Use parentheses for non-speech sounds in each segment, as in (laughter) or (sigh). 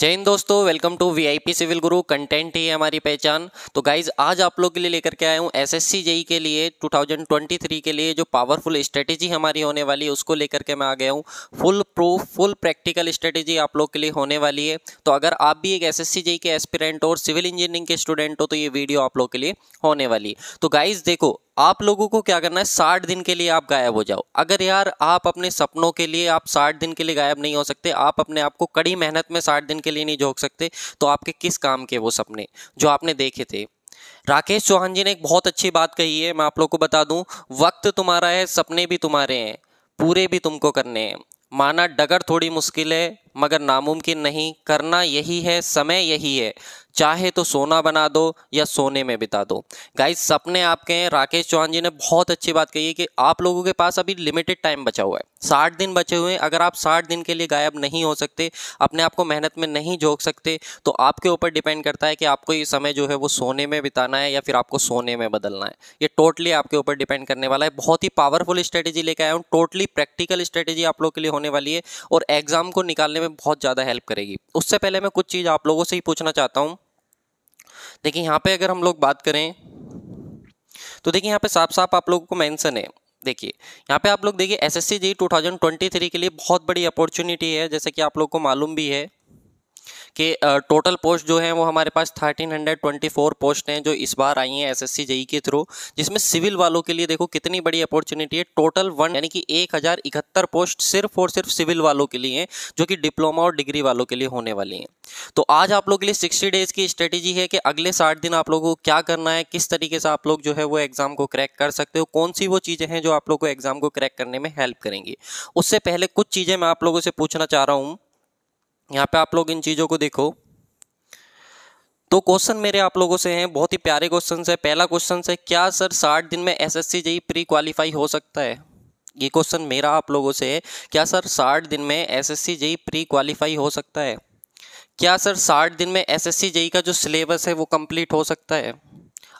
जय हिंद दोस्तों welcome to VIP civil Guru content ही है हमारी पहचान तो गाइज आज आप लोग के लिए लेकर के आया हूँ एसएससी जेई के लिए 2023 के लिए जो पावरफुल स्ट्रेटेजी हमारी होने वाली है उसको लेकर के मैं आ गया हूँ full proof full practical strategy आप लोग के लिए होने वाली है तो अगर आप भी एक एस एस e के एस्पिरेंट और सिविल इंजीनियरिंग के स्टूडेंट हो तो ये वीडियो आप लोग के लिए होने वाली है तो गाइज देखो आप लोगों को क्या करना है साठ दिन के लिए आप गायब हो जाओ अगर यार आप अपने सपनों के लिए आप साठ दिन के लिए गायब नहीं हो सकते आप अपने आप को कड़ी मेहनत में साठ दिन के लिए नहीं झोंक सकते तो आपके किस काम के वो सपने जो आपने देखे थे राकेश चौहान जी ने एक बहुत अच्छी बात कही है मैं आप लोग को बता दूं वक्त तुम्हारा है सपने भी तुम्हारे हैं पूरे भी तुमको करने हैं माना डगर थोड़ी मुश्किल है मगर नामुमकिन नहीं करना यही है समय यही है चाहे तो सोना बना दो या सोने में बिता दो गाइस सपने आपके हैं राकेश चौहान जी ने बहुत अच्छी बात कही है कि आप लोगों के पास अभी लिमिटेड टाइम बचा हुआ है साठ दिन बचे हुए हैं अगर आप साठ दिन के लिए गायब नहीं हो सकते अपने आप को मेहनत में नहीं झोंक सकते तो आपके ऊपर डिपेंड करता है कि आपको ये समय जो है वो सोने में बिताना है या फिर आपको सोने में बदलना है ये टोटली आपके ऊपर डिपेंड करने वाला है बहुत ही पावरफुल स्ट्रेटेजी लेकर आया हूँ टोटली प्रैक्टिकल स्ट्रेटेजी आप लोग के लिए होने वाली है और एग्जाम को निकालने निकालने में बहुत ज़्यादा हेल्प करेगी उससे पहले मैं कुछ चीज़ आप लोगों से ही पूछना चाहता हूँ देखिए यहाँ पे अगर हम लोग बात करें तो देखिए यहाँ पे साफ साफ आप लोगों को मेंशन है देखिए यहाँ पे आप लोग देखिए S S C G two के लिए बहुत बड़ी अपॉर्चुनिटी है जैसे कि आप लोग को मालूम भी है कि टोटल पोस्ट जो है वो हमारे पास 1324 पोस्ट हैं जो इस बार आई हैं एसएससी जेई e के थ्रू जिसमें सिविल वालों के लिए देखो कितनी बड़ी अपॉर्चुनिटी है टोटल वन यानी कि एक पोस्ट सिर्फ और सिर्फ सिविल वालों के लिए हैं जो कि डिप्लोमा और डिग्री वालों के लिए होने वाली हैं तो आज आप लोग के लिए सिक्सटी डेज़ की स्ट्रेटेजी है कि अगले साठ दिन आप लोगों को क्या करना है किस तरीके से आप लोग जो है वो एग्ज़ाम को क्रैक कर सकते हो कौन सी वो चीज़ें हैं जो आप लोग को एग्ज़ाम को क्रैक करने में हेल्प करेंगी उससे पहले कुछ चीज़ें मैं आप लोगों से पूछना चाह रहा हूँ यहाँ पे आप लोग इन चीज़ों को देखो तो क्वेश्चन मेरे आप लोगों से हैं बहुत ही प्यारे क्वेश्चन है पहला क्वेश्चन है क्या सर साठ दिन में S S C pre qualify हो सकता है ये क्वेश्चन मेरा आप लोगों से है क्या सर साठ दिन में S S C pre qualify हो सकता है क्या सर साठ दिन में एस एस सी का जो सिलेबस है वो कंप्लीट हो सकता है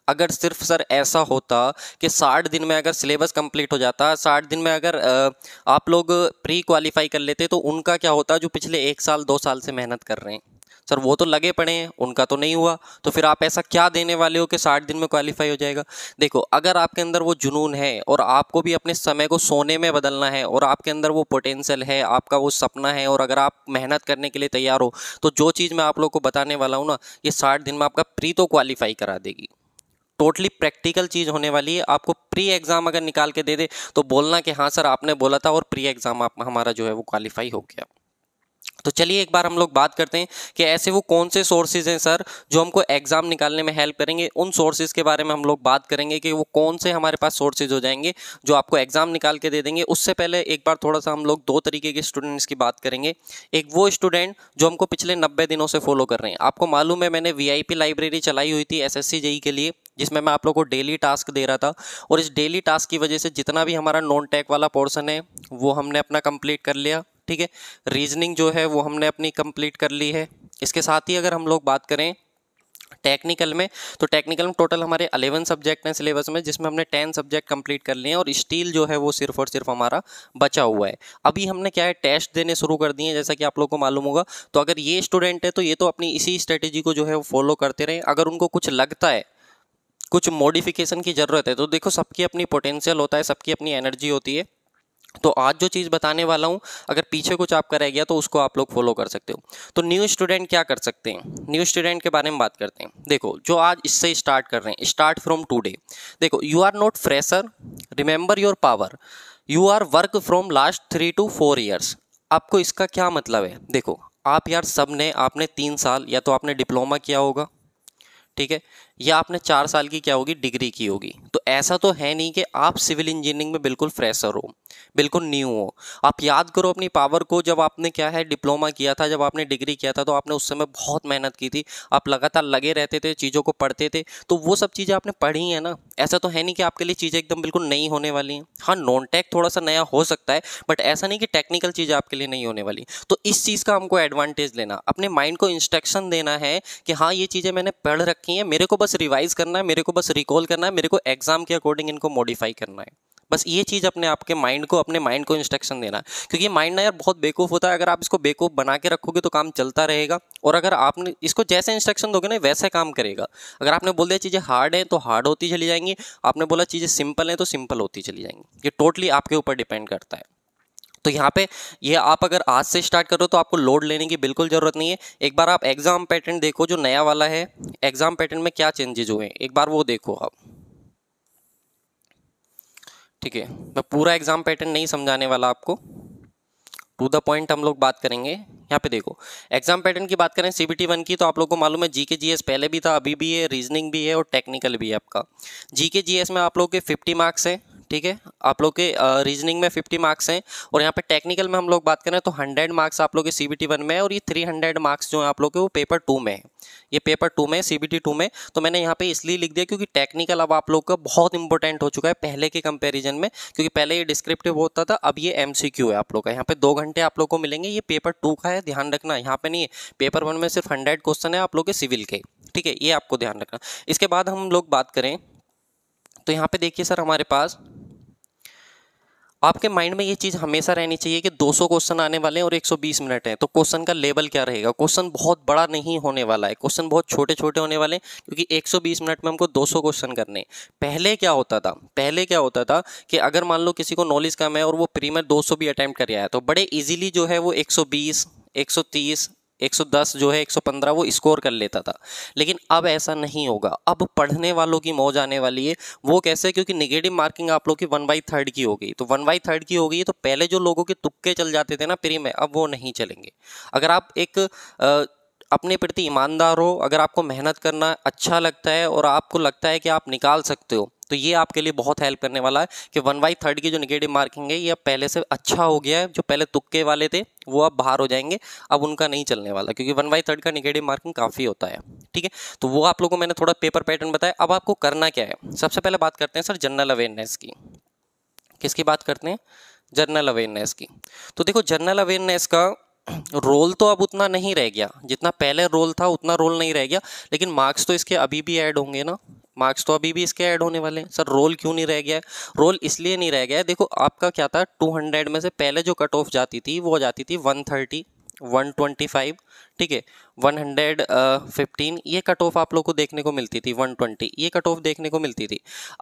अगर सिर्फ सर ऐसा होता कि साठ दिन में अगर सिलेबस कंप्लीट हो जाता साठ दिन में अगर आप लोग प्री क्वालिफाई कर लेते तो उनका क्या होता जो पिछले एक साल दो साल से मेहनत कर रहे हैं सर वो तो लगे पड़े हैं उनका तो नहीं हुआ तो फिर आप ऐसा क्या देने वाले हो कि साठ दिन में क्वालिफाई हो जाएगा देखो अगर आपके अंदर वो जुनून है और आपको भी अपने समय को सोने में बदलना है और आपके अंदर वो पोटेंशियल है आपका वो सपना है और अगर आप मेहनत करने के लिए तैयार हो तो जो चीज़ मैं आप लोग को बताने वाला हूँ ना ये साठ दिन में आपका प्री तो क्वालिफाई करा देगी टोटली प्रैक्टिकल चीज़ होने वाली है आपको प्री एग्ज़ाम अगर निकाल के दे दे तो बोलना कि हाँ सर आपने बोला था और प्री एग्ज़ाम आप हमारा जो है वो क्वालिफाई हो गया तो चलिए एक बार हम लोग बात करते हैं कि ऐसे वो कौन से सोर्सेज हैं सर जो हमको एग्ज़ाम निकालने में हेल्प करेंगे उन सोर्सेज के बारे में हम लोग बात करेंगे कि वो कौन से हमारे पास सोर्सेज हो जाएंगे जो आपको एग्ज़ाम निकाल के दे देंगे उससे पहले एक बार थोड़ा सा हम लोग दो तरीके के स्टूडेंट्स की बात करेंगे एक वो स्टूडेंट जो हमको पिछले नब्बे दिनों से फॉलो कर रहे हैं आपको मालूम है मैंने वी लाइब्रेरी चलाई हुई थी एस एस e के लिए जिसमें मैं आप लोगों को डेली टास्क दे रहा था और इस डेली टास्क की वजह से जितना भी हमारा नॉन टेक वाला पोर्सन है वो हमने अपना कम्प्लीट कर लिया ठीक है रीजनिंग जो है वो हमने अपनी कम्प्लीट कर ली है इसके साथ ही अगर हम लोग बात करें टेक्निकल में तो टेक्निकल में टोटल हमारे अलेवन सब्जेक्ट हैं सिलेबस में जिसमें हमने टेन सब्जेक्ट कंप्लीट कर लिए हैं और स्टील जो है वो सिर्फ और सिर्फ हमारा बचा हुआ है अभी हमने क्या है टेस्ट देने शुरू कर दिए हैं जैसा कि आप लोग को मालूम होगा तो अगर ये स्टूडेंट है तो ये तो अपनी इसी स्ट्रेटेजी को जो है वो फॉलो करते रहें अगर उनको कुछ लगता है कुछ मॉडिफिकेशन की ज़रूरत है तो देखो सबकी अपनी पोटेंशियल होता है सबकी अपनी एनर्जी होती है तो आज जो चीज़ बताने वाला हूँ अगर पीछे कुछ आपका रह गया तो उसको आप लोग फॉलो कर सकते हो तो न्यू स्टूडेंट क्या कर सकते हैं न्यू स्टूडेंट के बारे में बात करते हैं देखो जो आज इससे स्टार्ट कर रहे हैं स्टार्ट फ्रॉम टूडे देखो you are not fresher remember your power you are work from last three two four years आपको इसका क्या मतलब है देखो आप यार सब ने आपने तीन साल या तो आपने डिप्लोमा किया होगा ठीक है या आपने चार साल की क्या होगी डिग्री की होगी तो ऐसा तो है नहीं कि आप सिविल इंजीनियरिंग में बिल्कुल फ्रेशर हो बिल्कुल न्यू हो आप याद करो अपनी पावर को जब आपने क्या है डिप्लोमा किया था जब आपने डिग्री किया था तो आपने उस समय बहुत मेहनत की थी आप लगातार लगे रहते थे चीज़ों को पढ़ते थे तो वो सब चीज़ें आपने पढ़ी हैं ना ऐसा तो है नहीं कि आपके लिए चीज़ें एकदम बिल्कुल नई होने वाली हैं हाँ नॉन टेक थोड़ा सा नया हो सकता है बट ऐसा नहीं कि टेक्निकल चीज़ें आपके लिए नहीं होने वाली तो इस चीज़ का हमको एडवांटेज लेना अपने माइंड को इंस्ट्रक्शन देना है कि हाँ ये चीज़ें मैंने पढ़ रखी हैं मेरे को बस बस रिवाइज करना है मेरे को बस रिकॉल करना है मेरे को एग्जाम के अकॉर्डिंग इनको मॉडिफाई करना है बस ये चीज़ अपने आपके माइंड को अपने माइंड को इंस्ट्रक्शन देना क्योंकि ये माइंड ना यार बहुत बेकूफ़ होता है अगर आप इसको बेकूफ़ बना के रखोगे तो काम चलता रहेगा और अगर आपने इसको जैसे इंस्ट्रक्शन दोगे ना वैसे काम करेगा अगर आपने बोल दिया चीज़ें हार्ड हैं तो हार्ड होती चली जाएंगी आपने बोला चीज़ें सिंपल हैं तो सिंपल होती चली जाएंगी ये टोटली आपके ऊपर डिपेंड करता है तो यहाँ पे ये आप अगर आज से स्टार्ट करो तो आपको लोड लेने की बिल्कुल ज़रूरत नहीं है एक बार आप एग्ज़ाम पैटर्न देखो जो नया वाला है एग्ज़ाम पैटर्न में क्या चेंजेज हुए हैं एक बार वो देखो आप ठीक है मैं पूरा एग्ज़ाम पैटर्न नहीं समझाने वाला आपको टू द पॉइंट हम लोग बात करेंगे यहाँ पे देखो एग्जाम पैटर्न की बात करें सी बी टी वन की तो आप लोगों को मालूम है जीके जीएस पहले भी था अभी भी है रीजनिंग भी है और टेक्निकल भी है आपका जीके जीएस में आप लोगों के फिफ्टी मार्क्स हैं ठीक है आप लोग के रीजनिंग में फिफ्टी मार्क्स हैं और यहाँ पे टेक्निकल में हम लोग बात करें तो हंड्रेड मार्क्स आप लोग के सी बी टी वन में है और ये थ्री हंड्रेड मार्क्स जो है आप लोग के वो पेपर टू में है ये पेपर टू में सी बी टी टू में तो मैंने यहाँ पे इसलिए लिख दिया क्योंकि टेक्निकल अब आप लोग का बहुत इंपॉर्टेंट हो चुका है पहले के कंपेरिजन में क्योंकि पहले ये डिस्क्रिप्टिव होता था अब ये एम सी क्यू है आप लोग का यहाँ पे दो घंटे आप लोग को मिलेंगे ये पेपर टू का है ध्यान रखना यहाँ पर नहीं है पेपर वन में सिर्फ हंड्रेड क्वेश्चन है आप लोग के सिविल के ठीक है ये आपको ध्यान रखना इसके बाद हम लोग बात करें तो यहाँ पे देखिए सर हमारे पास आपके माइंड में ये चीज़ हमेशा रहनी चाहिए कि 200 क्वेश्चन आने वाले हैं और 120 मिनट हैं तो क्वेश्चन का लेवल क्या रहेगा क्वेश्चन बहुत बड़ा नहीं होने वाला है क्वेश्चन बहुत छोटे छोटे होने वाले हैं क्योंकि 120 मिनट में हमको 200 क्वेश्चन करने पहले क्या होता था पहले क्या होता था कि अगर मान लो किसी को नॉलेज कम है और वो प्रीमियर दो भी अटैम्प्ट कर आया तो बड़े ईजिली जो है वो एक 110 जो है 115 वो स्कोर कर लेता था लेकिन अब ऐसा नहीं होगा अब पढ़ने वालों की मौज आने वाली है वो कैसे क्योंकि निगेटिव मार्किंग आप लोग की वन बाई थर्ड की हो गई तो वन बाई थर्ड की हो गई तो पहले जो लोगों के तुक्के चल जाते थे ना प्री में अब वो नहीं चलेंगे अगर आप एक अपने प्रति ईमानदार हो अगर आपको मेहनत करना अच्छा लगता है और आपको लगता है कि आप निकाल सकते हो तो ये आपके लिए बहुत हेल्प करने वाला है कि वन बाई थर्ड की जो निगेटिव मार्किंग है ये अब पहले से अच्छा हो गया है जो पहले तुक्के वाले थे वो अब बाहर हो जाएंगे अब उनका नहीं चलने वाला क्योंकि वन बाई थर्ड का निगेटिव मार्किंग काफ़ी होता है ठीक है तो वो आप लोगों को मैंने थोड़ा पेपर पैटर्न बताया अब आपको करना क्या है सबसे पहले बात करते हैं सर जनरल अवेयरनेस की किसकी बात करते हैं जर्नल अवेयरनेस की तो देखो जर्नल अवेयरनेस का रोल तो अब उतना नहीं रह गया जितना पहले रोल था उतना रोल नहीं रह गया लेकिन मार्क्स तो इसके अभी भी ऐड होंगे ना मार्क्स तो अभी भी इसके ऐड होने वाले हैं सर रोल क्यों नहीं रह गया है रोल इसलिए नहीं रह गया है देखो आपका क्या था 200 में से पहले जो कट ऑफ जाती थी वो जाती थी 130 125 ठीक है 115 ये कट ऑफ आप लोग को देखने को मिलती थी 120 ये कट ऑफ देखने को मिलती थी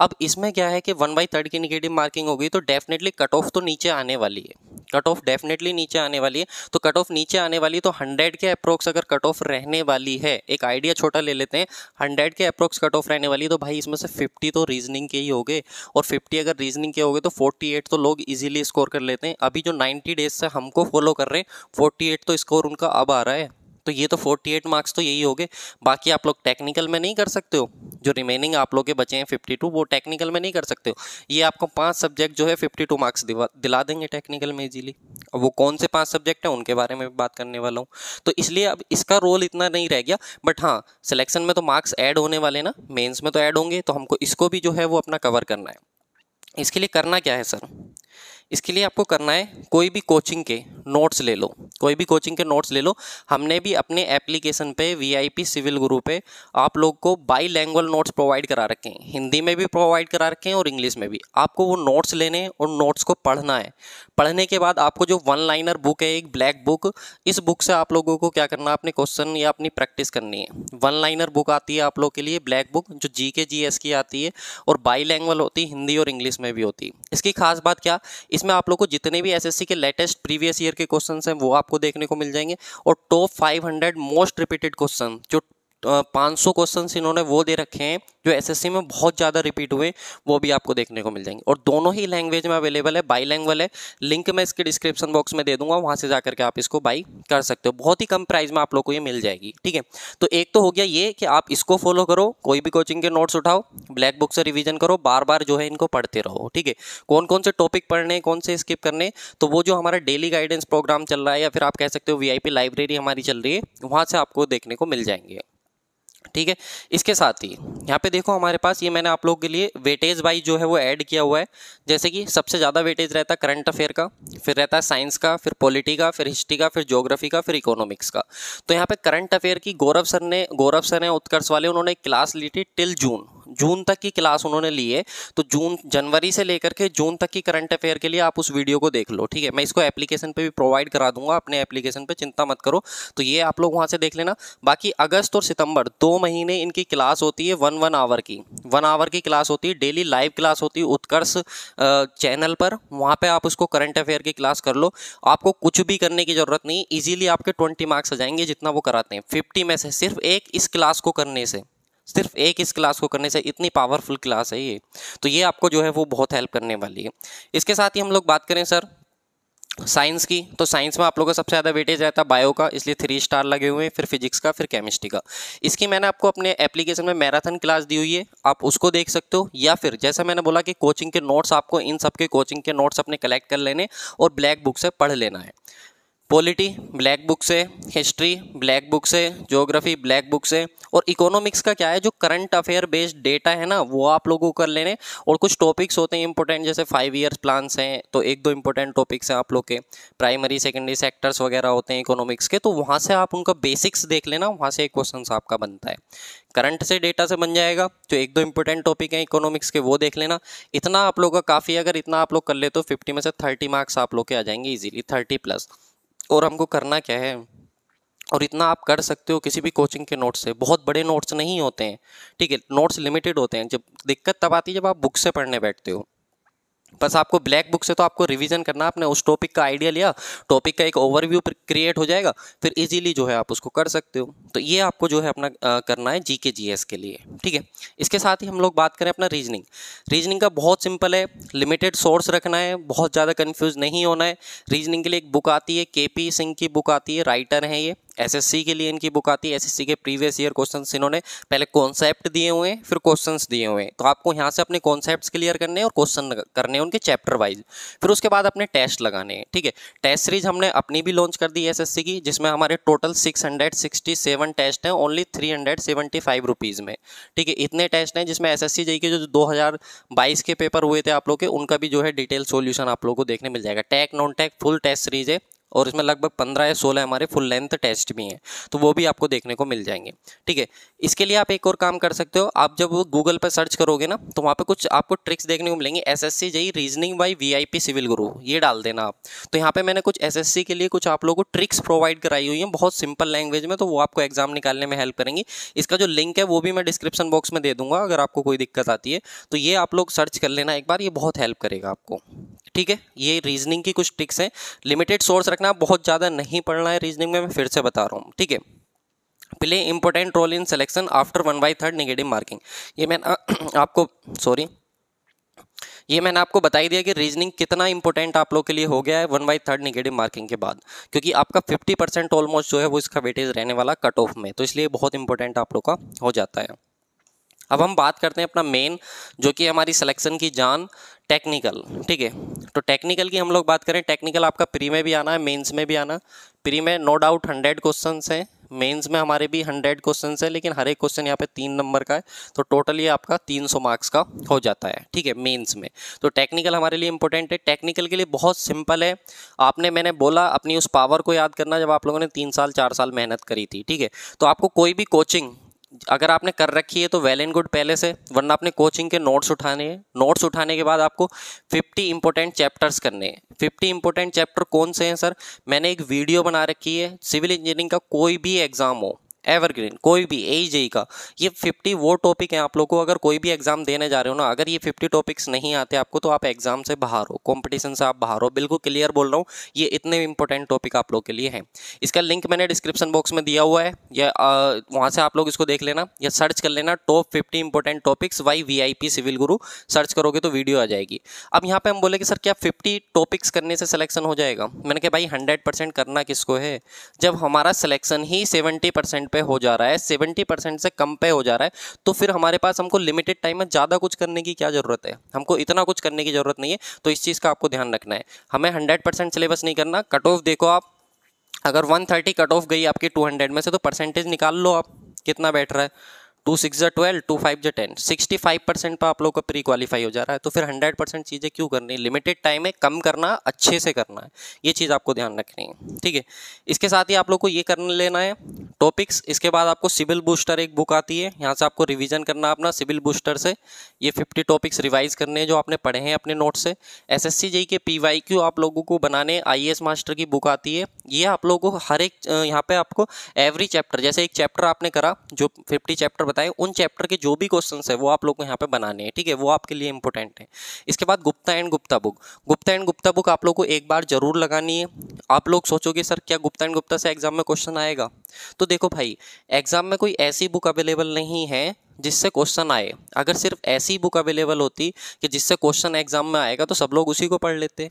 अब इसमें क्या है कि वन बाई थर्ड की निगेटिव मार्किंग होगी तो डेफिनेटली कट ऑफ तो नीचे आने वाली है कट ऑफ डेफिनेटली नीचे आने वाली है तो कट ऑफ नीचे आने वाली तो हंड्रेड के अप्रोक्स अगर कट ऑफ रहने वाली है एक आइडिया छोटा ले लेते हैं हंड्रेड के अप्रोक्स कट ऑफ रहने वाली तो भाई इसमें से फिफ्टी तो रीजनिंग के ही हो गए और फिफ्टी अगर रीजनिंग के हो गए तो फोर्टी एट तो लोग इजीली स्कोर कर लेते हैं अभी जो नाइन्टी डेज से हमको फॉलो कर रहे हैं फोर्टी एट तो स्कोर उनका अब आ रहा है तो ये तो 48 मार्क्स तो यही हो गए बाकी आप लोग टेक्निकल में नहीं कर सकते हो जो रिमेनिंग आप लोग के बचे हैं 52 वो टेक्निकल में नहीं कर सकते हो ये आपको पांच सब्जेक्ट जो है 52 मार्क्स दिला देंगे टेक्निकल में इजीली अब वो कौन से पांच सब्जेक्ट हैं उनके बारे में बात करने वाला हूँ तो इसलिए अब इसका रोल इतना नहीं रह गया बट हाँ सिलेक्शन में तो मार्क्स ऐड होने वाले ना मेन्स में तो ऐड होंगे तो हमको इसको भी जो है वो अपना कवर करना है इसके लिए करना क्या है सर इसके लिए आपको करना है कोई भी कोचिंग के नोट्स ले लो कोई भी कोचिंग के नोट्स ले लो हमने भी अपने एप्लीकेशन पे वीआईपी सिविल गुरु पे आप लोग को बाई लैंग्वेज नोट्स प्रोवाइड करा रखे हैं हिंदी में भी प्रोवाइड करा रखे हैं और इंग्लिश में भी आपको वो नोट्स लेने और नोट्स को पढ़ना है पढ़ने के बाद आपको जो वन लाइनर बुक है एक ब्लैक बुक इस बुक से आप लोगों को क्या करना है अपने क्वेश्चन या अपनी प्रैक्टिस करनी है वन लाइनर बुक आती है आप लोग के लिए ब्लैक बुक जो जी के जी एस की आती है और बाई लैंग्वेज होती है हिंदी और इंग्लिश में भी होती है इसकी खास बात क्या इसमें आप लोग को जितने भी एसएससी के लेटेस्ट प्रीवियस ईयर के क्वेश्चन हैं वो आपको देखने को मिल जाएंगे और टॉप 500 मोस्ट रिपीटेड क्वेश्चन जो पाँच सौ क्वेश्चन इन्होंने वो दे रखे हैं जो एसएससी में बहुत ज़्यादा रिपीट हुए वो भी आपको देखने को मिल जाएंगे और दोनों ही लैंग्वेज में अवेलेबल है बाई लैंग्वेज है लिंक मैं इसके डिस्क्रिप्शन बॉक्स में दे दूंगा वहाँ से जा करके आप इसको बाई कर सकते हो बहुत ही कम प्राइस में आप लोग को ये मिल जाएगी ठीक है तो एक तो हो गया ये कि आप इसको फॉलो करो कोई भी कोचिंग के नोट्स उठाओ ब्लैक बुक से रिविजन करो बार बार जो है इनको पढ़ते रहो ठीक है कौन कौन से टॉपिक पढ़ने कौन से स्किप करने तो वो जो हमारा डेली गाइडेंस प्रोग्राम चल रहा है या फिर आप कह सकते हो वी लाइब्रेरी हमारी चल रही है वहाँ से आपको देखने को मिल जाएंगे ठीक है इसके साथ ही यहाँ पे देखो हमारे पास ये मैंने आप लोग के लिए वेटेज बाई जो है वो ऐड किया हुआ है जैसे कि सबसे ज़्यादा वेटेज रहता है करंट अफेयर का फिर रहता है साइंस का फिर पॉलिटी का फिर हिस्ट्री का फिर ज्योग्राफ़ी का फिर इकोनॉमिक्स का तो यहाँ पे करंट अफेयर की गौरव सर ने गौरव सर ने उत्कर्ष वाले उन्होंने क्लास ली थी टिल जून जून तक की क्लास उन्होंने ली है तो जून जनवरी से लेकर के जून तक की करंट अफेयर के लिए आप उस वीडियो को देख लो ठीक है मैं इसको एप्लीकेशन पे भी प्रोवाइड करा दूंगा अपने एप्लीकेशन पे चिंता मत करो तो ये आप लोग वहाँ से देख लेना बाकी अगस्त और सितंबर दो महीने इनकी क्लास होती है वन वन आवर की वन आवर की क्लास होती है डेली लाइव क्लास होती है उत्कर्ष चैनल पर वहाँ पर आप उसको करंट अफेयर की क्लास कर लो आपको कुछ भी करने की ज़रूरत नहीं ईजिली आपके ट्वेंटी मार्क्स आ जाएंगे जितना वो कराते हैं फिफ्टी में से सिर्फ एक इस क्लास को करने से सिर्फ एक इस क्लास को करने से इतनी पावरफुल क्लास है ये तो ये आपको जो है वो बहुत हेल्प करने वाली है इसके साथ ही हम लोग बात करें सर साइंस की तो साइंस में आप लोगों का सबसे ज़्यादा वेटेज रहता है बायो का इसलिए थ्री स्टार लगे हुए हैं फिर फिजिक्स का फिर केमिस्ट्री का इसकी मैंने आपको अपने एप्लीकेशन में मैराथन क्लास दी हुई है आप उसको देख सकते हो या फिर जैसा मैंने बोला कि कोचिंग के नोट्स आपको इन सब के कोचिंग के नोट्स अपने कलेक्ट कर लेने और ब्लैक बुक से पढ़ लेना है पॉलिटी ब्लैक बुक से हिस्ट्री ब्लैक बुक से जोग्राफी ब्लैक बुक से और इकोनॉमिक्स का क्या है जो करंट अफेयर बेस्ड डेटा है ना वो आप लोगों को कर लेने और कुछ टॉपिक्स होते हैं इंपॉर्टेंट जैसे फाइव ईयर्स प्लान्स हैं तो एक दो इंपॉर्टेंट टॉपिक्स हैं आप लोग के प्राइमरी सेकेंडरी सेक्टर्स वगैरह होते हैं इकोनॉमिक्स के तो वहाँ से आप उनका बेसिक्स देख लेना वहाँ से एक क्वेश्चन आपका बनता है करंट से डेटा से बन जाएगा तो एक दो इंपॉर्टेंट टॉपिक हैं इकोनॉमिक्स के वो देख लेना इतना आप लोग का काफ़ी अगर इतना आप लोग कर ले तो फिफ्टी में से थर्टी मार्क्स आप लोग के आ जाएंगे ईजिली थर्टी प्लस और हमको करना क्या है और इतना आप कर सकते हो किसी भी कोचिंग के नोट्स से बहुत बड़े नोट्स नहीं होते हैं ठीक है नोट्स लिमिटेड होते हैं जब दिक्कत तब आती है जब आप बुक से पढ़ने बैठते हो बस आपको ब्लैक बुक से तो आपको रिवीजन करना आपने उस टॉपिक का आइडिया लिया टॉपिक का एक ओवरव्यू क्रिएट हो जाएगा फिर इजीली जो है आप उसको कर सकते हो तो ये आपको जो है अपना आ, करना है जी के जी एस के लिए ठीक है इसके साथ ही हम लोग बात करें अपना रीजनिंग रीजनिंग का बहुत सिंपल है लिमिटेड सोर्स रखना है बहुत ज़्यादा कन्फ्यूज नहीं होना है रीजनिंग के लिए एक बुक आती है के पी सिंह की बुक आती है राइटर हैं ये एसएससी के लिए इनकी बुक आती है एसएससी के प्रीवियस ईयर क्वेश्चन इन्होंने पहले कॉन्सेप्ट दिए हुए हैं फिर क्वेश्चंस दिए हुए हैं तो आपको यहाँ से अपने कॉन्सेप्ट्स क्लियर करने और क्वेश्चन करने उनके चैप्टर वाइज फिर उसके बाद अपने टेस्ट लगाने हैं ठीक है टेस्ट सीरीज हमने अपनी भी लॉन्च कर दी है एस की जिसमें हमारे टोटल सिक्स टेस्ट हैं ओनली थ्री हंड्रेड में ठीक है इतने टेस्ट हैं जिसमें एस एस के जो दो के पेपर हुए थे आप लोग के उनका भी जो है डिटेल सोल्यूशन आप लोग को देखने मिल जाएगा tech non tech full test series है और इसमें लगभग पंद्रह या सोलह हमारे फुल लेंथ टेस्ट भी हैं तो वो भी आपको देखने को मिल जाएंगे ठीक है इसके लिए आप एक और काम कर सकते हो आप जब गूगल पर सर्च करोगे ना तो वहाँ पर कुछ आपको ट्रिक्स देखने को मिलेंगे S S C reasoning by V I P civil Guru ये डाल देना आप तो यहाँ पर मैंने कुछ एस एस सी के लिए कुछ आप लोगों को ट्रिक्स प्रोवाइड कराई हुई हैं बहुत सिंपल लैंग्वेज में तो वो आपको एग्जाम निकालने में हेल्प करेंगी इसका जो लिंक है वो भी मैं डिस्क्रिप्शन बॉक्स में दे दूंगा अगर आपको कोई दिक्कत आती है तो ये आप लोग सर्च कर लेना एक बार ये बहुत हेल्प करेगा आपको ठीक है ये रीजनिंग की कुछ ट्रिक्स हैं लिमिटेड सोर्स रखना बहुत ज़्यादा नहीं पढ़ना है रीजनिंग में मैं फिर से बता रहा हूँ ठीक है play important role in selection after one by third negative marking ये मैंने (clears throat) आपको सॉरी ये मैंने आपको बताई दिया कि रीजनिंग कितना इंपॉर्टेंट आप लोग के लिए हो गया है one by third negative marking के बाद क्योंकि आपका फिफ्टी परसेंट ऑलमोस्ट जो है वो इसका वेटेज रहने वाला कट ऑफ में तो इसलिए बहुत इंपॉर्टेंट आप लोग का हो जाता है अब हम बात करते हैं अपना मेन जो कि हमारी सिलेक्शन की जान टेक्निकल ठीक है तो टेक्निकल की हम लोग बात करें टेक्निकल आपका प्री में भी आना है मेंस में भी आना प्री में नो डाउट हंड्रेड क्वेश्चन हैं मेंस में हमारे भी हंड्रेड क्वेश्चन हैं लेकिन हर एक क्वेश्चन यहाँ पे तीन नंबर का है तो टोटल ये आपका तीन सौ मार्क्स का हो जाता है ठीक है मेन्स में तो टेक्निकल हमारे लिए इंपॉर्टेंट है टेक्निकल के लिए बहुत सिंपल है आपने मैंने बोला अपनी उस पावर को याद करना जब आप लोगों ने तीन साल चार साल मेहनत करी थी ठीक है तो आपको कोई भी कोचिंग अगर आपने कर रखी है तो वेल एंड गुड पहले से वरना आपने कोचिंग के नोट्स उठाने हैं नोट्स उठाने के बाद आपको 50 इंपॉर्टेंट चैप्टर्स करने हैं 50 इंपॉर्टेंट चैप्टर कौन से हैं सर मैंने एक वीडियो बना रखी है सिविल इंजीनियरिंग का कोई भी एग्ज़ाम हो एवरग्रीन कोई भी ए का ये फिफ्टी वो टॉपिक है आप लोग को अगर कोई भी एग्जाम देने जा रहे हो ना अगर ये फिफ्टी टॉपिक्स नहीं आते आपको तो आप एग्जाम से बाहर हो कॉम्पिटिशन से आप बाहर हो बिल्कुल क्लियर बोल रहा हूँ ये इतने इंपॉर्टेंट टॉपिक आप लोग के लिए है इसका लिंक मैंने डिस्क्रिप्शन बॉक्स में दिया हुआ है या वहाँ से आप लोग इसको देख लेना या सर्च कर लेना top fifty important topics Y V civil Guru search करोगे तो वीडियो आ जाएगी अब यहाँ पर हम बोले कि सर क्या फिफ्टी टॉपिक्स करने से सिलेक्शन हो जाएगा मैंने कहा भाई हंड्रेड करना किसको है जब हमारा सिलेक्शन ही सेवेंटी परसेंट पे हो जा रहा है सेवेंटी परसेंट से कम पे हो जा रहा है तो फिर हमारे पास हमको लिमिटेड टाइम में ज़्यादा कुछ करने की क्या ज़रूरत है हमको इतना कुछ करने की ज़रूरत नहीं है तो इस चीज़ का आपको ध्यान रखना है हमें हंड्रेड परसेंट सिलेबस नहीं करना कट ऑफ देखो आप अगर थर्टी कट ऑफ गई आपकी हंड्रेड में से तो परसेंटेज निकाल लो आप कितना बैठ रहा है टू सिक्स जो ट्वेल्व टू फाइव जो टेन सिक्सटी फाइव परसेंट पर आप लोग का प्री क्वालिफाई हो जा रहा है तो फिर हंड्रेड परसेंट चीज़ें क्यों करनी है लिमिटेड टाइम में कम करना अच्छे से करना है ये चीज़ आपको ध्यान रखनी है ठीक है इसके साथ ही आप लोग को ये कर लेना है टॉपिक्स इसके बाद आपको सिविल बूस्टर एक बुक आती है यहाँ से आपको रिविजन करना अपना सिविल बूस्टर से ये फिफ्टी टॉपिक्स रिवाइज करने हैं जो आपने पढ़े हैं अपने नोट से एस एस सी जी के पी वाई क्यू आप लोगों को बनाने आई एस मास्टर की बुक आती है ये आप लोगों को हर एक यहाँ पर आपको एवरी चैप्टर जैसे एक चैप्टर आपने करा जो फिफ्टी चैप्टर बताए उन चैप्टर के जो भी क्वेश्चन है वो आप लोग को यहाँ पे बनाने हैं ठीक है वो आपके लिए इंपॉर्टेंट है इसके बाद Gupta and Gupta book Gupta and Gupta book आप लोग को एक बार जरूर लगानी है आप लोग सोचोगे सर क्या गुप्ता एंड गुप्ता से एग्जाम में क्वेश्चन आएगा तो देखो भाई एग्जाम में कोई ऐसी बुक अवेलेबल नहीं है जिससे क्वेश्चन आए अगर सिर्फ ऐसी बुक अवेलेबल होती कि जिससे क्वेश्चन एग्जाम में आएगा तो सब लोग उसी को पढ़ लेते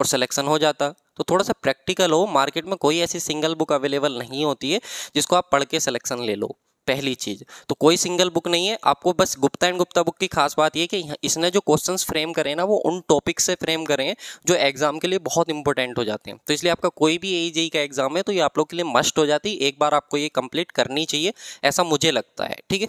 और सिलेक्शन हो जाता तो थोड़ा सा प्रैक्टिकल हो मार्केट में कोई ऐसी सिंगल बुक अवेलेबल नहीं होती है जिसको आप पढ़ के सिलेक्शन ले लो पहली चीज़ तो कोई सिंगल बुक नहीं है आपको बस गुप्ता एंड गुप्ता बुक की खास बात यह कि इसने जो क्वेश्चंस फ्रेम करें ना वो उन टॉपिक से फ्रेम करें जो एग्ज़ाम के लिए बहुत इंपॉर्टेंट हो जाते हैं तो इसलिए आपका कोई भी ए e का एग्ज़ाम है तो ये आप लोग के लिए मस्ट हो जाती है एक बार आपको ये कंप्लीट करनी चाहिए ऐसा मुझे लगता है ठीक है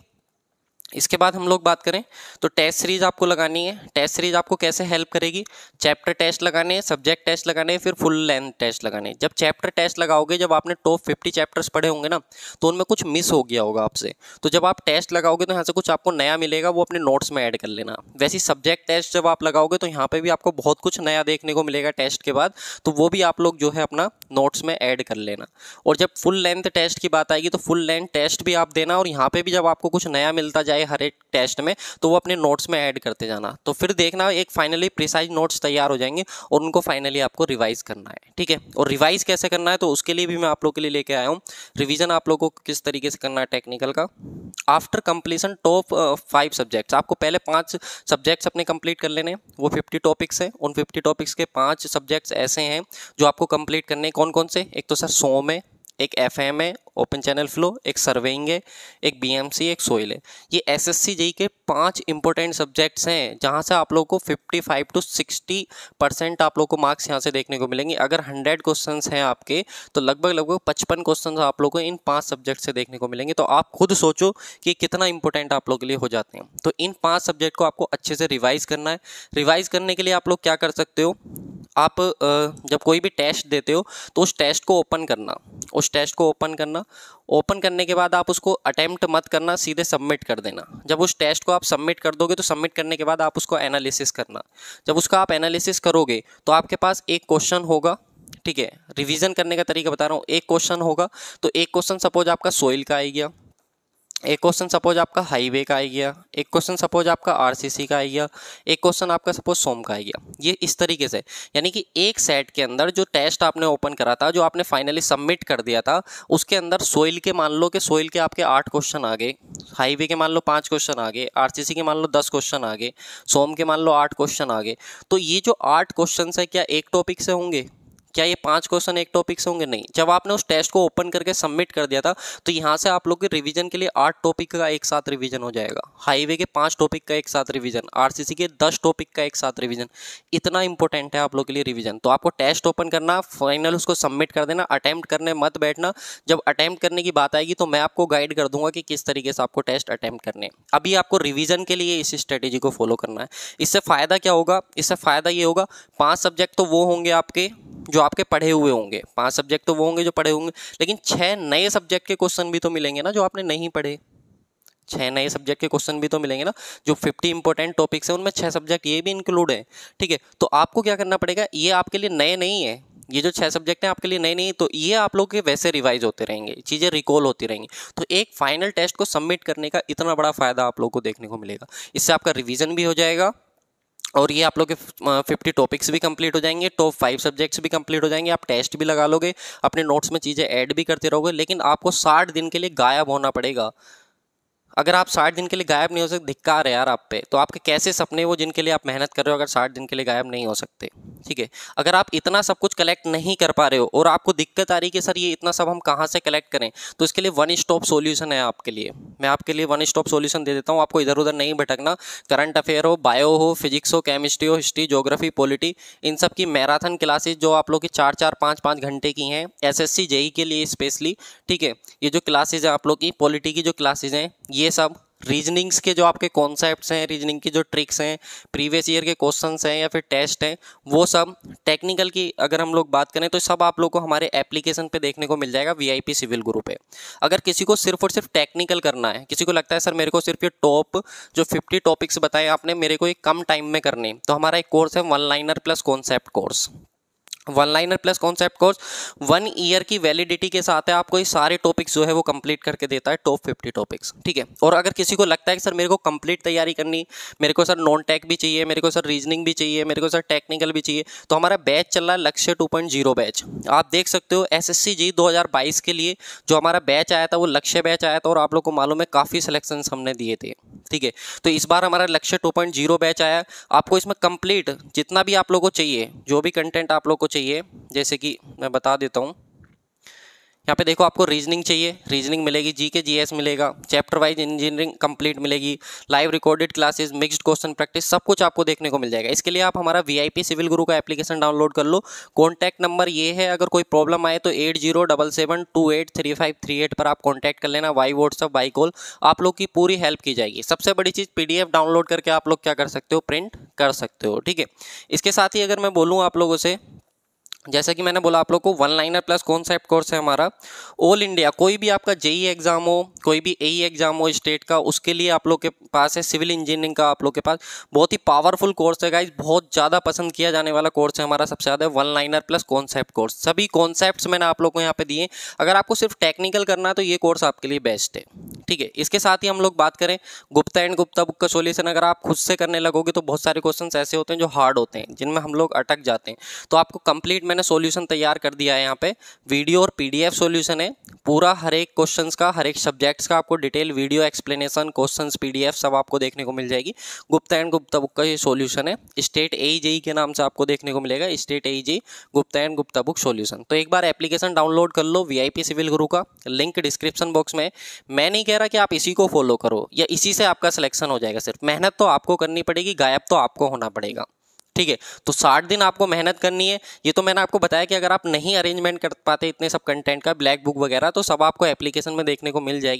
इसके बाद हम लोग बात करें तो टेस्ट सीरीज आपको लगानी है टेस्ट सीरीज आपको कैसे हेल्प करेगी चैप्टर टेस्ट लगाने हैं सब्जेक्ट टेस्ट लगाने हैं फिर फुल लेंथ टेस्ट लगाने हैं जब चैप्टर टेस्ट लगाओगे जब आपने टॉप फिफ्टी चैप्टर्स पढ़े होंगे ना तो उनमें कुछ मिस हो गया होगा आपसे तो जब आप टेस्ट लगाओगे तो यहाँ से कुछ आपको नया मिलेगा वो अपने नोट्स में ऐड कर लेना वैसे सब्जेक्ट टेस्ट जब आप लगाओगे तो यहाँ पर भी आपको बहुत कुछ नया देखने को मिलेगा टेस्ट के बाद तो वो भी आप लोग जो है अपना नोट्स में ऐड कर लेना और जब फुल लेंथ टेस्ट की बात आएगी तो फुल लेंथ टेस्ट भी आप देना और यहाँ पर भी जब आपको कुछ नया मिलता जाए जाए हर एक टेस्ट में तो वो अपने नोट्स में ऐड करते जाना तो फिर देखना एक फाइनली प्रिसाइज नोट्स तैयार हो जाएंगे और उनको फाइनली आपको रिवाइज करना है ठीक है और रिवाइज कैसे करना है तो उसके लिए भी मैं आप लोग के लिए लेके आया हूँ रिविजन आप लोग को किस तरीके से करना है टेक्निकल का after completion top five subjects आपको पहले पांच सब्जेक्ट्स अपने कंप्लीट कर लेने वो फिफ्टी टॉपिक्स हैं उन फिफ्टी टॉपिक्स के पांच सब्जेक्ट्स ऐसे हैं जो आपको कंप्लीट करने कौन कौन से एक तो सर सौ में एक एफ एम है ओपन चैनल फ्लो एक सर्वेइंग है एक बी एम सी एक सोइल है ये एस एस सी जी के पांच इंपॉर्टेंट सब्जेक्ट्स हैं जहाँ से आप लोग को 55 टू 60 परसेंट आप लोग को मार्क्स यहाँ से देखने को मिलेंगे अगर 100 क्वेश्चंस हैं आपके तो लगभग लगभग 55 क्वेश्चंस आप लोग को इन पांच सब्जेक्ट से देखने को मिलेंगे तो आप खुद सोचो कि कितना इंपॉर्टेंट आप लोग के लिए हो जाते हैं तो इन पाँच सब्जेक्ट को आपको अच्छे से रिवाइज़ करना है रिवाइज़ करने के लिए आप लोग क्या कर सकते हो आप जब कोई भी टेस्ट देते हो तो उस टेस्ट को ओपन करना उस टेस्ट को ओपन करना ओपन करने के बाद आप उसको अटैम्प्ट मत करना सीधे सबमिट कर देना जब उस टेस्ट को आप सबमिट कर दोगे तो सबमिट करने के बाद आप उसको एनालिसिस करना जब उसका आप एनालिसिस करोगे तो आपके पास एक क्वेश्चन होगा ठीक है रिवीजन करने का तरीका बता रहा हूँ एक क्वेश्चन होगा तो एक क्वेश्चन सपोज आपका सोइल का आ गया एक क्वेश्चन सपोज आपका हाईवे का आ गया एक क्वेश्चन सपोज आपका आरसीसी का आ गया एक क्वेश्चन आपका सपोज सोम का आ गया ये इस तरीके से यानी कि एक सेट के अंदर जो टेस्ट आपने ओपन करा था जो आपने फाइनली सबमिट कर दिया था उसके अंदर सोइल के मान लो कि सोइल के आपके आठ क्वेश्चन आ गए हाईवे के मान लो पाँच क्वेश्चन आ गए आर के मान लो दस क्वेश्चन आ गए सोम के मान लो आठ क्वेश्चन आ गए तो ये जो आठ क्वेश्चन है क्या एक टॉपिक से होंगे क्या ये पांच क्वेश्चन एक टॉपिक से होंगे नहीं जब आपने उस टेस्ट को ओपन करके सबमिट कर दिया था तो यहाँ से आप लोग के रिवीजन के लिए आठ टॉपिक का एक साथ रिवीजन हो जाएगा हाईवे के पांच टॉपिक का एक साथ रिवीजन आरसीसी के दस टॉपिक का एक साथ रिवीजन इतना इंपॉर्टेंट है आप लोग के लिए रिविजन तो आपको टेस्ट ओपन करना फाइनल उसको सबमिट कर देना अटैम्प्ट करने मत बैठना जब अटैम्प्ट करने की बात आएगी तो मैं आपको गाइड कर दूंगा कि किस तरीके से आपको टेस्ट अटैम्प्ट करने अभी आपको रिविजन के लिए इस स्ट्रेटेजी को फॉलो करना है इससे फ़ायदा क्या होगा इससे फ़ायदा ये होगा पाँच सब्जेक्ट तो वो होंगे आपके जो जो आपके पढ़े हुए होंगे पांच सब्जेक्ट तो वो होंगे जो पढ़े होंगे लेकिन छः नए सब्जेक्ट के क्वेश्चन भी तो मिलेंगे ना जो आपने नहीं पढ़े छः नए सब्जेक्ट के क्वेश्चन भी तो मिलेंगे ना जो फिफ्टी इंपॉर्टेंट टॉपिक्स हैं उनमें छः सब्जेक्ट ये भी इंक्लूड है ठीक है तो आपको क्या करना पड़ेगा ये आपके लिए नए नहीं है ये जो छः सब्जेक्ट हैं आपके लिए नए नहीं तो ये आप लोग के वैसे रिवाइज होते रहेंगे चीज़ें रिकॉल होती रहेंगी तो एक फाइनल टेस्ट को सबमिट करने का इतना बड़ा फ़ायदा आप लोग को देखने को मिलेगा इससे आपका रिविज़न भी हो जाएगा और ये आप लोग के फिफ्टी टॉपिक्स भी कंप्लीट हो जाएंगे टॉप फाइव सब्जेक्ट्स भी कंप्लीट हो जाएंगे आप टेस्ट भी लगा लोगे अपने नोट्स में चीज़ें ऐड भी करते रहोगे लेकिन आपको साठ दिन के लिए गायब होना पड़ेगा अगर आप साठ दिन के लिए गायब नहीं हो सकते धिक्कार है यार आप पे तो आपके कैसे सपने वो जिनके लिए आप मेहनत कर रहे हो अगर साठ दिन के लिए गायब नहीं हो सकते ठीक है अगर आप इतना सब कुछ कलेक्ट नहीं कर पा रहे हो और आपको दिक्कत आ रही है कि सर ये इतना सब हम कहाँ से कलेक्ट करें तो इसके लिए वन स्टॉप सोल्यूशन है आपके लिए मैं आपके लिए वन स्टॉप सॉल्यूशन दे देता हूँ आपको इधर उधर नहीं भटकना करंट अफेयर हो बायो हो फिजिक्स हो केमिस्ट्री हो हिस्ट्री जोग्राफी पॉलिटी इन सब की मैराथन क्लासेज जो आप लोग की चार चार पाँच पाँच घंटे की हैं एस एस e के लिए स्पेशली ठीक है ये जो क्लासेज हैं आप लोग की पॉलिटी की जो क्लासेज हैं ये सब रीजनिंग्स के जो आपके कॉन्सेप्ट हैं रीजनिंग की जो ट्रिक्स हैं प्रीवियस ईयर के क्वेश्चन हैं या फिर टेस्ट हैं वो सब टेक्निकल की अगर हम लोग बात करें तो सब आप लोग को हमारे एप्लीकेशन पे देखने को मिल जाएगा वीआईपी सिविल गुरु पे अगर किसी को सिर्फ और सिर्फ टेक्निकल करना है किसी को लगता है सर मेरे को सिर्फ ये टॉप जो फिफ्टी टॉपिक्स बताए आपने मेरे को एक कम टाइम में करने तो हमारा एक कोर्स है one liner plus concept course one liner plus concept course one year की वैलिडिटी के साथ है आपको ये सारे टॉपिक्स जो है वो कंप्लीट करके देता है टॉप फिफ्टी टॉपिक्स ठीक है और अगर किसी को लगता है कि सर मेरे को कंप्लीट तैयारी करनी मेरे को सर नॉन टेक भी चाहिए मेरे को सर रीजनिंग भी चाहिए मेरे को सर टेक्निकल भी चाहिए तो हमारा बैच चल रहा है लक्ष्य टू बैच आप देख सकते हो एस एस जी दो के लिए जो हमारा बैच आया था वो लक्ष्य बैच आया था और आप लोग को मालूम है काफ़ी सिलेक्शन हमने दिए थे ठीक है तो इस बार हमारा लक्ष्य टू बैच आया आपको इसमें कंप्लीट जितना भी आप लोग को चाहिए जो भी कंटेंट आप लोग को चाहिए चाहिए जैसे कि मैं बता देता हूँ यहाँ पे देखो आपको रीजनिंग चाहिए रीजनिंग मिलेगी जी के जी एस मिलेगा चैप्टर वाइज इंजीनियरिंग कंप्लीट मिलेगी live recorded classes mixed question practice सब कुछ आपको देखने को मिल जाएगा इसके लिए आप हमारा वीआईपी सिविल गुरु का एप्लीकेशन डाउनलोड कर लो कॉन्टैक्ट नंबर ये है अगर कोई प्रॉब्लम आए तो eight zero double seven two eight three five three eight पर आप कॉन्टैक्ट कर लेना वाई व्हाट्सअप वाई कॉल आप लोग की पूरी हेल्प की जाएगी सबसे बड़ी चीज़ पी डाउनलोड करके आप लोग क्या कर सकते हो प्रिंट कर सकते हो ठीक है इसके साथ ही अगर मैं बोलूँ आप लोगों से जैसे कि मैंने बोला आप लोग को one liner plus concept course है हमारा ऑल इंडिया कोई भी आपका जेई एग्जाम e हो कोई भी ए एग्जाम e हो स्टेट का उसके लिए आप लोग के पास है सिविल इंजीनियरिंग का आप लोग के पास बहुत ही पावरफुल कोर्स है गाइज बहुत ज़्यादा पसंद किया जाने वाला कोर्स है हमारा सबसे ज़्यादा one liner plus concept course सभी कॉन्सेप्ट मैंने आप लोग को यहाँ पे दिए अगर आपको सिर्फ टेक्निकल करना है तो ये कोर्स आपके लिए बेस्ट है ठीक है इसके साथ ही हम लोग बात करें गुप्ता एंड गुप्ता बुक का सोल्यूशन अगर आप खुद से करने लगोगे तो बहुत सारे क्वेश्चन ऐसे होते हैं जो हार्ड होते हैं जिनमें हम लोग अटक जाते हैं तो आपको कंप्लीट मैंने मैंने सॉल्यूशन तैयार कर दिया है यहाँ पे वीडियो और पीडीएफ सॉल्यूशन है पूरा हर एक क्वेश्चंस का हर एक सब्जेक्ट्स का आपको detail video explanation questions PDF सब आपको देखने को मिल जाएगी गुप्ता एंड गुप्ता बुक का ये सॉल्यूशन है स्टेट ए जेई के नाम से आपको देखने को मिलेगा state A JE Gupta and Gupta book solution तो एक बार एप्लीकेशन डाउनलोड कर लो वी सिविल गुरु का लिंक डिस्क्रिप्शन बॉक्स में मैं नहीं कह रहा कि आप इसी को फॉलो करो या इसी से आपका सिलेक्शन हो जाएगा सिर्फ मेहनत तो आपको करनी पड़ेगी गायब तो आपको होना पड़ेगा ठीक है तो साठ दिन आपको मेहनत करनी है ये तो मैंने आपको बताया कि अगर आप नहीं अरेंजमेंट कर पाते इतने सब कंटेंट का ब्लैक बुक वगैरह तो सब आपको एप्लीकेशन में देखने को मिल जाएगी